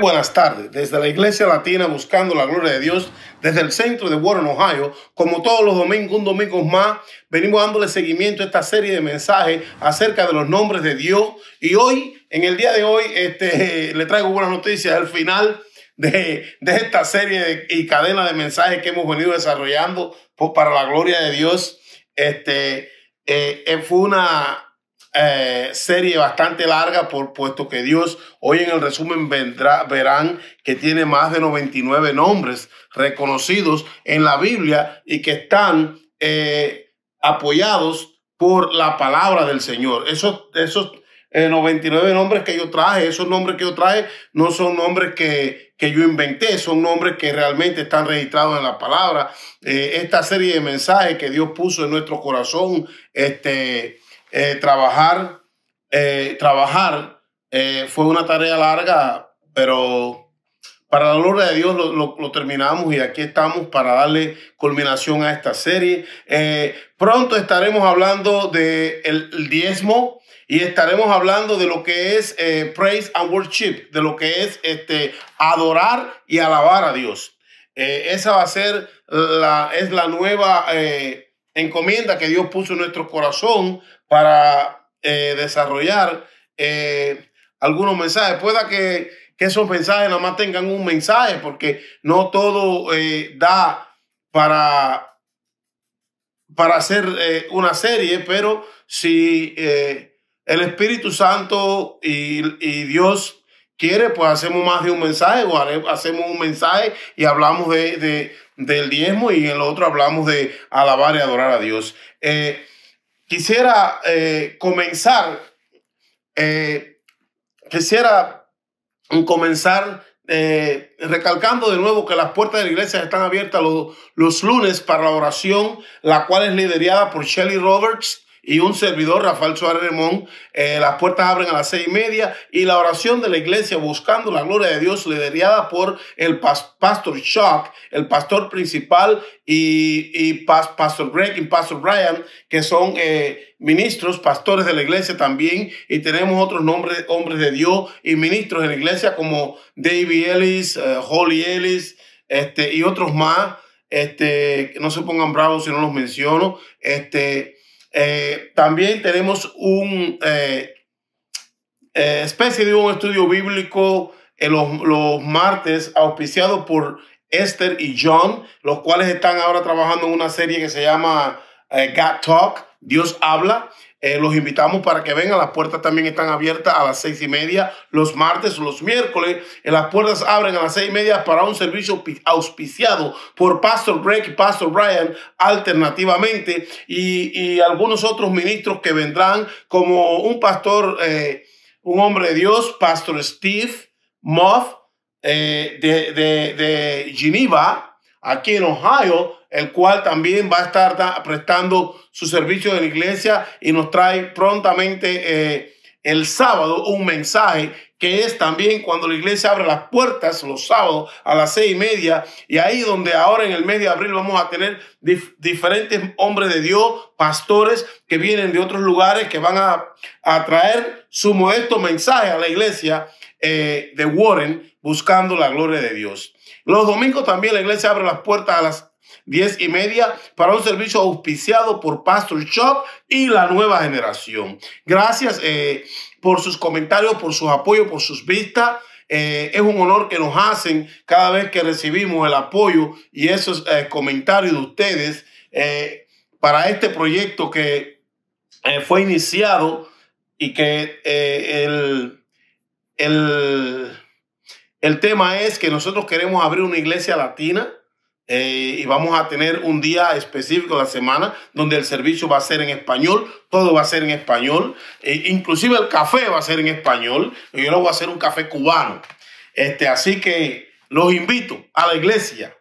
buenas tardes. Desde la Iglesia Latina buscando la gloria de Dios, desde el centro de Warren, Ohio, como todos los domingos, un domingo más, venimos dándole seguimiento a esta serie de mensajes acerca de los nombres de Dios. Y hoy, en el día de hoy, este, le traigo buenas noticias. Al final de, de esta serie y cadena de mensajes que hemos venido desarrollando pues, para la gloria de Dios, este, eh, eh, fue una eh, serie bastante larga, por, puesto que Dios, hoy en el resumen vendrá, verán que tiene más de 99 nombres reconocidos en la Biblia y que están eh, apoyados por la palabra del Señor. Esos, esos 99 eh, nombres que yo traje, esos nombres que yo traje no son nombres que, que yo inventé, son nombres que realmente están registrados en la palabra. esta serie de mensajes que Dios puso en nuestro corazón, este, eh, trabajar, eh, trabajar eh, fue una tarea larga, pero para la gloria de Dios lo, terminamos y aquí estamos para darle culminación a esta serie. pronto estaremos hablando del de el diezmo y estaremos hablando de lo que es praise and worship, de lo que es este, adorar y alabar a Dios. esa va a ser la, es la nueva encomienda que Dios puso en nuestro corazón para eh, desarrollar eh, algunos mensajes. Pueda que, esos mensajes nada más tengan un mensaje, porque no todo eh, da para, para hacer una serie, pero si el Espíritu Santo y, Dios quiere, pues hacemos más de un mensaje o hacemos un mensaje y hablamos de, del diezmo y en el otro hablamos de alabar y adorar a Dios. Eh, eh, quisiera comenzar, quisiera eh, comenzar recalcando de nuevo que las puertas de la iglesia están abiertas los, los lunes para la oración, la cual es liderada por Shelly Roberts y un servidor, Rafael Suárez Remón. Eh, las puertas abren a las seis y media y la oración de la iglesia buscando la gloria de Dios, liderada por el pastor Shock, el pastor principal y, y pastor Greg y pastor Brian, que son eh, ministros, pastores de la iglesia también. Y tenemos otros nombres, hombres de Dios y ministros de la iglesia como David Ellis, eh, Holly Ellis este, y otros más. Este, no se pongan bravos si no los menciono. Este, eh, también tenemos un eh, eh, especie de un estudio bíblico en los, martes auspiciado por Esther y John, los cuales están ahora trabajando en una serie que se llama God Talk, Dios habla, eh, los invitamos para que vengan. Las puertas también están abiertas a las seis y media los martes los miércoles. Eh, las puertas abren a las seis y media para un servicio auspiciado por Pastor Greg y Pastor Brian alternativamente y, y algunos otros ministros que vendrán como un pastor, eh, un hombre de Dios, Pastor Steve Moff de, de, de Geneva aquí en Ohio, el cual también va a estar prestando su servicio de la iglesia y nos trae prontamente eh, el sábado un mensaje que es también cuando la iglesia abre las puertas los sábados a las seis y media, y ahí donde ahora en el mes de abril vamos a tener diferentes hombres de Dios, pastores que vienen de otros lugares que van a, traer su modesto mensaje a la iglesia eh, de Warren buscando la gloria de Dios. Los domingos también la iglesia abre las puertas a las diez y media para un servicio auspiciado por Pastor Shop y la nueva generación. Gracias eh, por sus comentarios, por su apoyo, por sus vistas. Eh, es un honor que nos hacen cada vez que recibimos el apoyo y esos eh, comentarios de ustedes para este proyecto que fue iniciado y que el, el el tema es que nosotros queremos abrir una iglesia latina eh, y vamos a tener un día específico de la semana donde el servicio va a ser en español, todo va a ser en español, e inclusive el café va a ser en español, y yo lo voy a hacer un café cubano. Este, así que los invito a la iglesia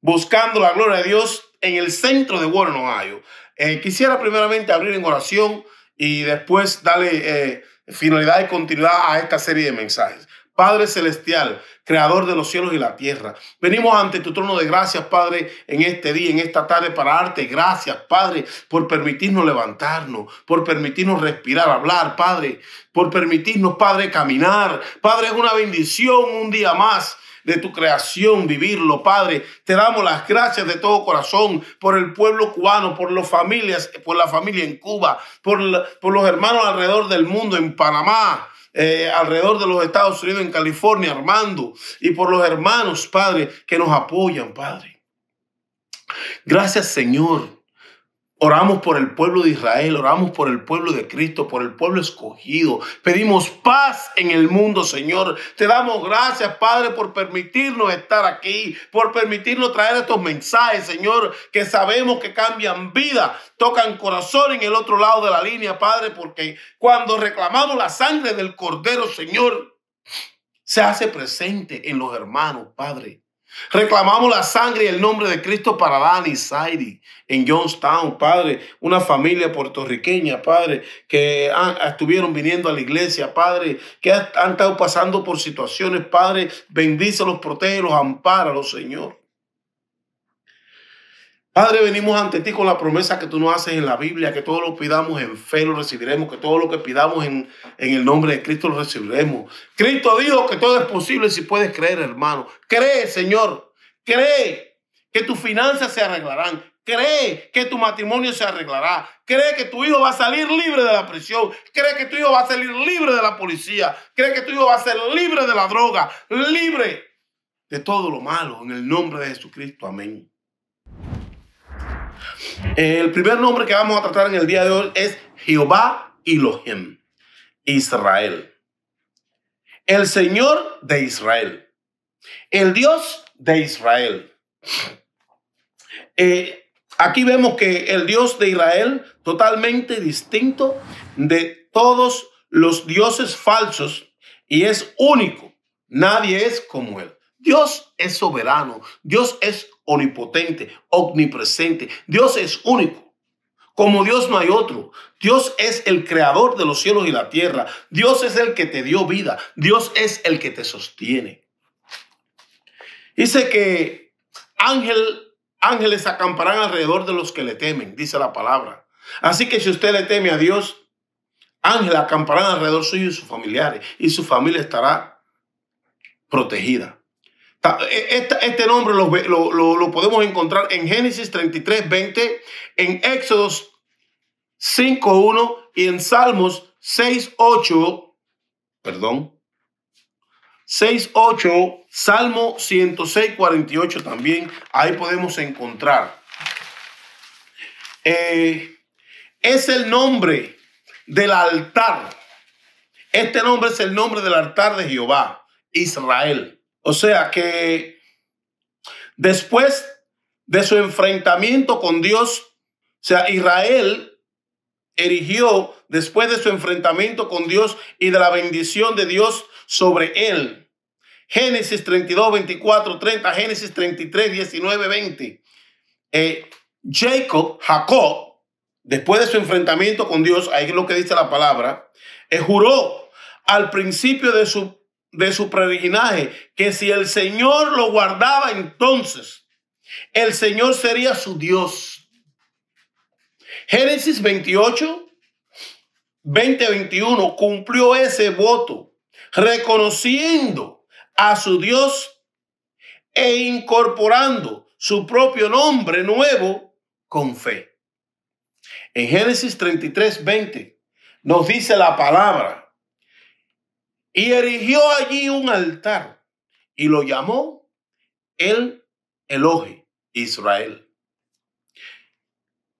buscando la gloria de Dios en el centro de Warren, Ohio. Eh, quisiera primeramente abrir en oración y después darle eh, finalidad y continuidad a esta serie de mensajes. Padre Celestial, Creador de los cielos y la tierra. Venimos ante tu trono de gracias, Padre, en este día, en esta tarde, para darte gracias, Padre, por permitirnos levantarnos, por permitirnos respirar, hablar, Padre, por permitirnos, Padre, caminar. Padre, es una bendición un día más de tu creación, vivirlo, Padre. Te damos las gracias de todo corazón por el pueblo cubano, por las familias, por la familia en Cuba, por, por los hermanos alrededor del mundo, en Panamá, eh, alrededor de los Estados Unidos, en California, Armando, y por los hermanos, Padre, que nos apoyan, Padre. Gracias, Señor, Oramos por el pueblo de Israel, oramos por el pueblo de Cristo, por el pueblo escogido. Pedimos paz en el mundo, Señor. Te damos gracias, Padre, por permitirnos estar aquí, por permitirnos traer estos mensajes, Señor, que sabemos que cambian vida, tocan corazón en el otro lado de la línea, Padre, porque cuando reclamamos la sangre del Cordero, Señor, se hace presente en los hermanos, Padre. Reclamamos la sangre y el nombre de Cristo para Dani y en Johnstown, Padre. Una familia puertorriqueña, Padre, que estuvieron viniendo a la iglesia, Padre, que han, estado pasando por situaciones, Padre. Bendícelos, protégelos, ampáralos, Señor. Padre, venimos ante ti con la promesa que tú nos haces en la Biblia, que todo lo pidamos en fe lo recibiremos, que todo lo que pidamos en, en el nombre de Cristo lo recibiremos. Cristo dijo que todo es posible si puedes creer, hermano. Cree, Señor, cree que tus finanzas se arreglarán. Cree que tu matrimonio se arreglará. Cree que tu hijo va a salir libre de la prisión. Cree que tu hijo va a salir libre de la policía. Cree que tu hijo va a ser libre de la droga. Libre de todo lo malo. En el nombre de Jesucristo. Amén. El primer nombre que vamos a tratar en el día de hoy es Jehová Elohim, Israel. El Señor de Israel. El Dios de Israel. Eh, aquí vemos que el Dios de Israel, totalmente distinto de todos los dioses falsos y es único. Nadie es como él. Dios es soberano, Dios es omnipotente, omnipresente, Dios es único. Como Dios no hay otro. Dios es el creador de los cielos y la tierra. Dios es el que te dio vida. Dios es el que te sostiene. Dice que ángel, ángeles acamparán alrededor de los que le temen, dice la palabra. Así que si usted le teme a Dios, ángeles acamparán alrededor suyo y sus familiares, y su familia estará protegida. E, este nombre lo, podemos encontrar en Génesis 33, 20, en Éxodos 5, 1 y en Salmos 6, 8, perdón, 6, 8, Salmo 106, 48 también, ahí podemos encontrar. Eh, es el nombre del altar. Este nombre es el nombre del altar de Jehová, Israel. O sea que después de su enfrentamiento con Dios, o sea, Israel erigió después de su enfrentamiento con Dios y de la bendición de Dios sobre él. Génesis 32, 24, 30, Génesis 33, 19, 20. Jacob, Jacob, después de su enfrentamiento con Dios, ahí es lo que dice la palabra, eh, juró al principio de su de su peregrinaje, que si el Señor lo guardaba entonces, el Señor sería su Dios. Génesis 28, 20, 21 cumplió ese voto, reconociendo a su Dios e incorporando su propio nombre nuevo con fe. En Génesis 33, 20 nos dice la palabra y erigió allí un altar y lo llamó el Eloje Israel.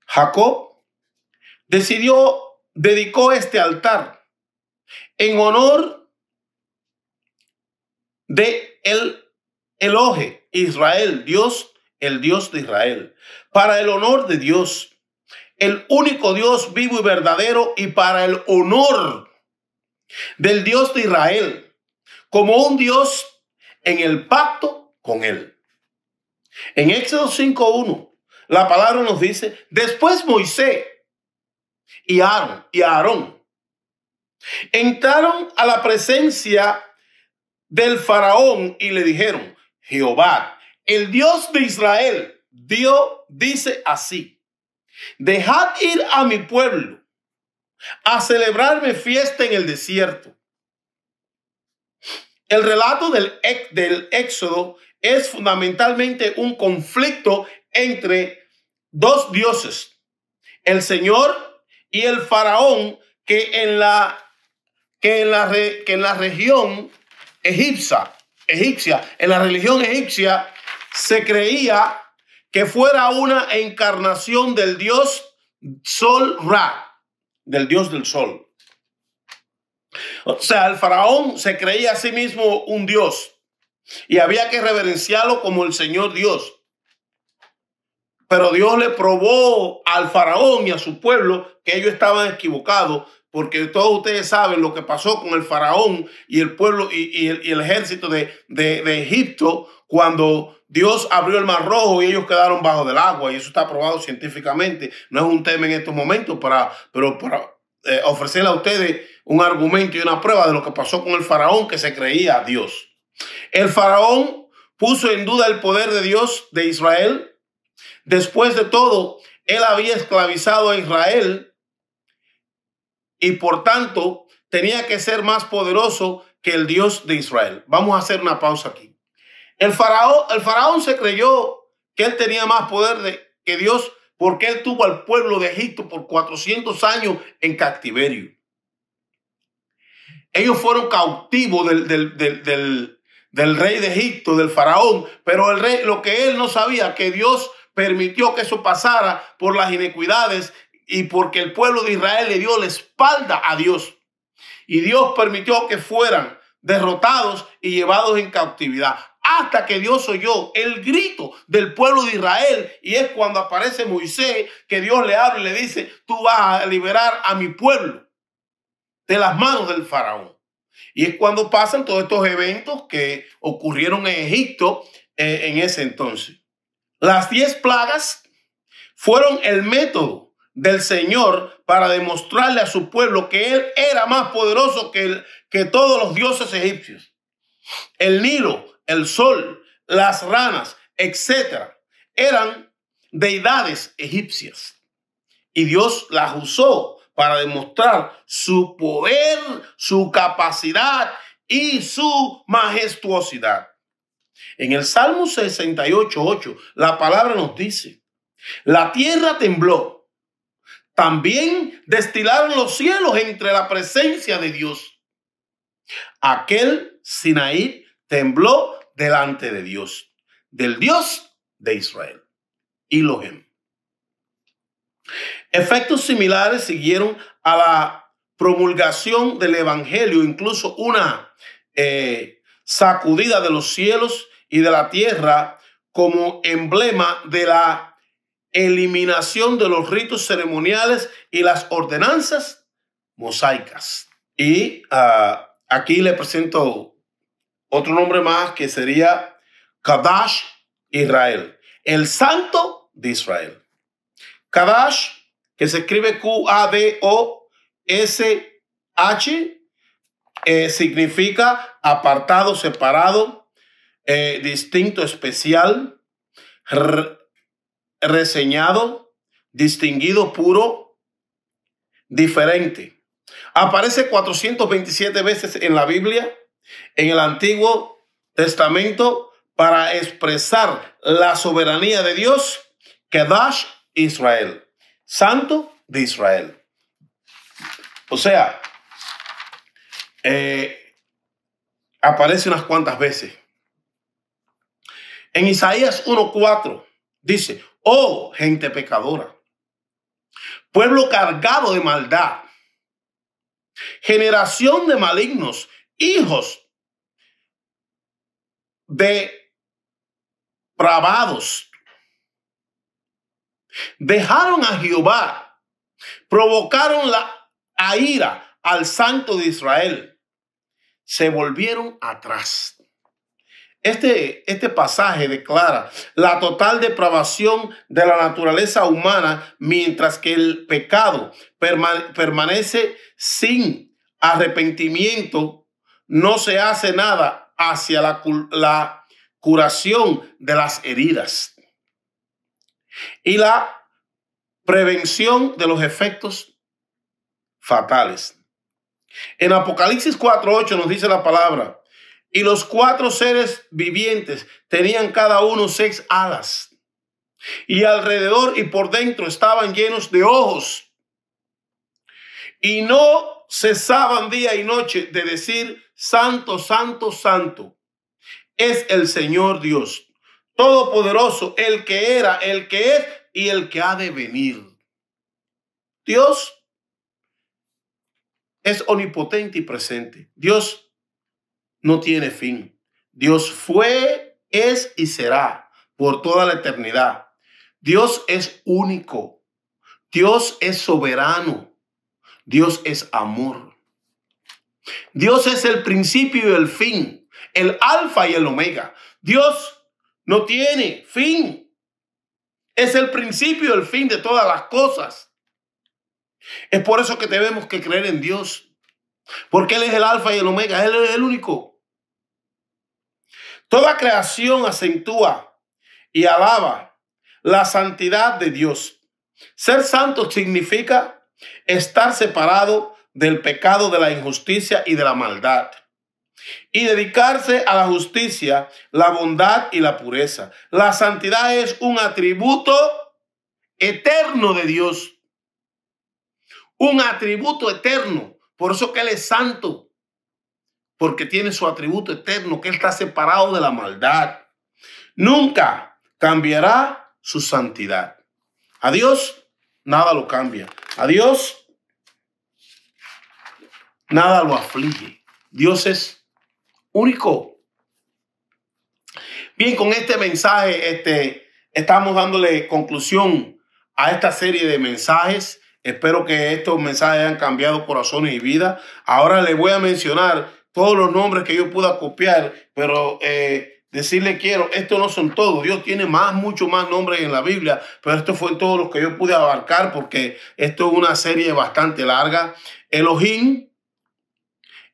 Jacob decidió, dedicó este altar en honor de el Eloje Israel, Dios, el Dios de Israel, para el honor de Dios, el único Dios vivo y verdadero y para el honor del Dios de Israel como un Dios en el pacto con él. En Éxodo 5.1, la palabra nos dice, después Moisés y Aarón, y Aarón entraron a la presencia del faraón y le dijeron, Jehová, el Dios de Israel, Dios dice así, dejad ir a mi pueblo a celebrarme fiesta en el desierto. El relato del, del Éxodo es fundamentalmente un conflicto entre dos dioses, el Señor y el Faraón, que en la, que en la, que en la región egipcia, egipcia, en la religión egipcia, se creía que fuera una encarnación del dios Sol Ra del dios del sol. O sea, el faraón se creía a sí mismo un dios y había que reverenciarlo como el Señor Dios. Pero Dios le probó al faraón y a su pueblo que ellos estaban equivocados, porque todos ustedes saben lo que pasó con el faraón y el pueblo y, el, ejército de Egipto cuando Dios abrió el mar rojo y ellos quedaron bajo del agua y eso está probado científicamente. No es un tema en estos momentos, para, pero para eh, ofrecerle a ustedes un argumento y una prueba de lo que pasó con el faraón que se creía a Dios. El faraón puso en duda el poder de Dios de Israel. Después de todo, él había esclavizado a Israel y por tanto tenía que ser más poderoso que el Dios de Israel. Vamos a hacer una pausa aquí. El faraón, el faraón se creyó que él tenía más poder de, que Dios porque él tuvo al pueblo de Egipto por 400 años en cautiverio. Ellos fueron cautivos del, del, del, del, rey de Egipto, del faraón, pero el rey, lo que él no sabía, que Dios permitió que eso pasara por las inequidades y porque el pueblo de Israel le dio la espalda a Dios. Y Dios permitió que fueran derrotados y llevados en cautividad hasta que Dios oyó el grito del pueblo de Israel. Y es cuando aparece Moisés que Dios le habla y le dice, tú vas a liberar a mi pueblo de las manos del faraón. Y es cuando pasan todos estos eventos que ocurrieron en Egipto eh, en ese entonces. Las diez plagas fueron el método del Señor para demostrarle a su pueblo que Él era más poderoso que, que todos los dioses egipcios. El Nilo el sol, las ranas, etcétera, eran deidades egipcias. Y Dios las usó para demostrar su poder, su capacidad y su majestuosidad. En el Salmo 68, 8, la palabra nos dice, la tierra tembló, también destilaron los cielos entre la presencia de Dios. Aquel Sinaí tembló delante de Dios, del Dios de Israel. Elohim. Efectos similares siguieron a la promulgación del Evangelio, incluso una eh, sacudida de los cielos y de la tierra como emblema de la eliminación de los ritos ceremoniales y las ordenanzas mosaicas. Y ah, aquí le presento otro nombre más que sería Kadash Israel, el santo de Israel. Kadash, que se escribe Q-A-D-O-S-H, eh, significa apartado, separado, eh, distinto, especial, reseñado, distinguido, puro, diferente. Aparece 427 veces en la Biblia en el Antiguo Testamento para expresar la soberanía de Dios, Kedash Israel, Santo de Israel. O sea, eh, aparece unas cuantas veces. En Isaías 1.4 dice, oh gente pecadora, pueblo cargado de maldad, generación de malignos hijos de bravados. Dejaron a Jehová, provocaron la ira al santo de Israel. Se volvieron atrás. Este, este pasaje declara la total depravación de la naturaleza humana mientras que el pecado permanece sin arrepentimiento no se hace nada hacia la, curación de las heridas y la prevención de los efectos fatales. En Apocalipsis 4.8 nos dice la palabra, y los cuatro seres vivientes tenían cada uno seis alas, y alrededor y por dentro estaban llenos de ojos, y no cesaban día y noche de decir Santo, santo, santo es el Señor Dios, Todopoderoso, el que era, el que es y el que ha de venir. Dios es omnipotente y presente. Dios no tiene fin. Dios fue, es y será por toda la eternidad. Dios es único. Dios es soberano. Dios es amor. Dios es el principio y el fin, el alfa y el omega. Dios no tiene fin. Es el principio y el fin de todas las cosas. Es por eso que debemos que creer en Dios. Porque Él es el alfa y el omega. Él es el único. Toda creación acentúa y alaba la santidad de Dios. Ser santo significa estar separado del pecado, de la injusticia y de la maldad. Y dedicarse a la justicia, la bondad y la pureza. La santidad es un atributo eterno de Dios. Un atributo eterno. Por eso que Él es santo. Porque tiene su atributo eterno, que Él está separado de la maldad. Nunca cambiará su santidad. A Dios nada lo cambia. A Dios Nada lo aflige. Dios es único. Bien, con este mensaje este, estamos dándole conclusión a esta serie de mensajes. Espero que estos mensajes hayan cambiado corazones y vidas. Ahora les voy a mencionar todos los nombres que yo pueda copiar, pero eh, decirle quiero, estos no son todos. Dios tiene más, mucho más nombres en la Biblia, pero esto fue todos los que yo pude abarcar porque esto es una serie bastante larga. Elohim,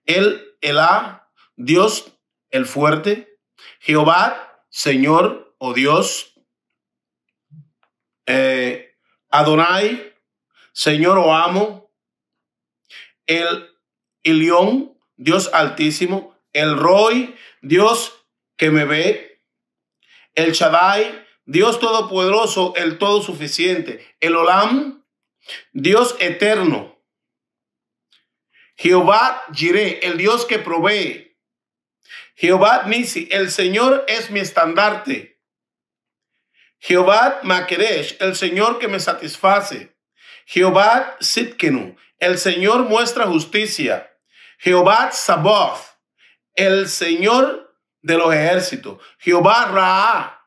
el Elá, Dios el fuerte, Jehová, Señor o Dios, eh, Adonai, Señor o amo, el Ilión, Dios altísimo, el Roy, Dios que me ve, el Shaddai, Dios todopoderoso, el todo suficiente, el Olam, Dios eterno, Jehová Jireh, el Dios que provee. Jehová Nisi, el Señor es mi estandarte. Jehová Makeresh, el Señor que me satisface. Jehová Sitkenu, el Señor muestra justicia. Jehová Zaboth, el Señor de los ejércitos. Jehová Ra,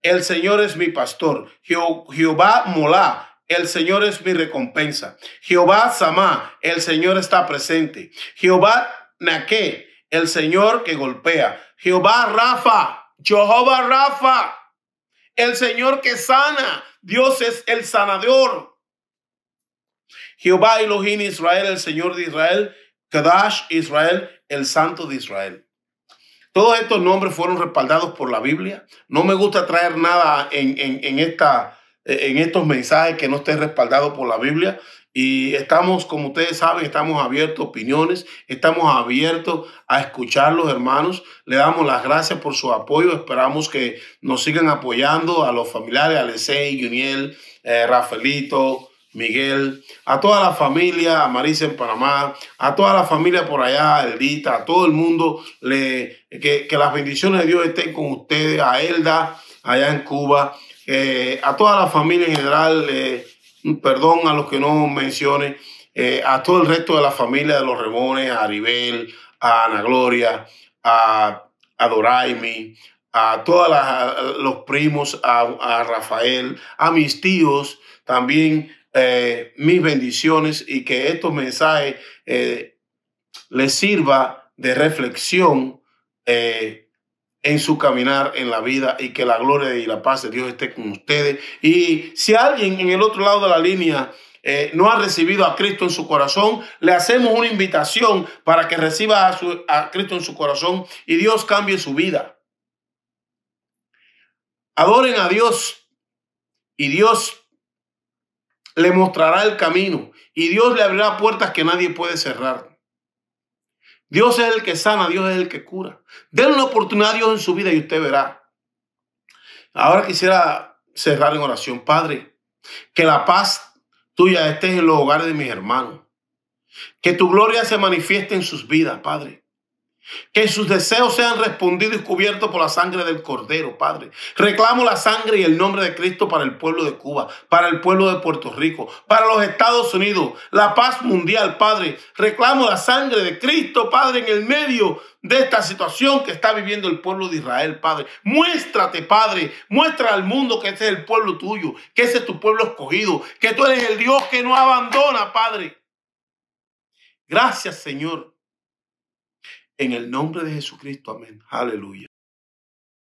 el Señor es mi pastor. Jehová Molá, el Señor es mi recompensa. Jehová Samá, el Señor está presente. Jehová Naque, el Señor que golpea. Jehová Rafa, Jehová Rafa, el Señor que sana. Dios es el sanador. Jehová Elohim Israel, el Señor de Israel, Kadash Israel, el Santo de Israel. Todos estos nombres fueron respaldados por la Biblia. No me gusta traer nada en, en esta eh, en estos mensajes que no esté respaldado por la Biblia. Y estamos, como ustedes saben, estamos abiertos a opiniones, estamos abiertos a escucharlos, hermanos. Le damos las gracias por su apoyo. Esperamos que nos sigan apoyando a los familiares, a Lesey, Juniel, eh, Rafaelito, Miguel, a toda la familia, a Marisa en Panamá, a toda la familia por allá, a Eldita, a todo el mundo. Le, que, que las bendiciones de Dios estén con ustedes, a Elda allá en Cuba eh, a toda la familia en general, eh, perdón a los que no mencione, eh, a todo el resto de la familia de los Remones, a Aribel, a Ana Gloria, a, a a todos los primos, a, Rafael, a mis tíos, también mis bendiciones y que estos mensajes les sirva de reflexión en su caminar en la vida y que la gloria y la paz de Dios esté con ustedes. Y si alguien en el otro lado de la línea eh, no ha recibido a Cristo en su corazón, le hacemos una invitación para que reciba a, a Cristo en su corazón y Dios cambie su vida. Adoren a Dios y Dios le mostrará el camino y Dios le abrirá puertas que nadie puede cerrar. Dios es el que sana, Dios es el que cura. Denle una oportunidad a Dios en su vida y usted verá. Ahora quisiera cerrar en oración, Padre, que la paz tuya esté en los hogares de mis hermanos. Que tu gloria se manifieste en sus vidas, Padre. Que sus deseos sean respondidos y cubiertos por la sangre del Cordero, Padre. Reclamo la sangre y el nombre de Cristo para el pueblo de Cuba, para el pueblo de Puerto Rico, para los Estados Unidos, la paz mundial, Padre. Reclamo la sangre de Cristo, Padre, en el medio de esta situación que está viviendo el pueblo de Israel, Padre. Muéstrate, Padre, muestra al mundo que este es el pueblo tuyo, que ese es tu pueblo escogido, que tú eres el Dios que no abandona, Padre. Gracias, Señor en el nombre de Jesucristo, amén. Aleluya.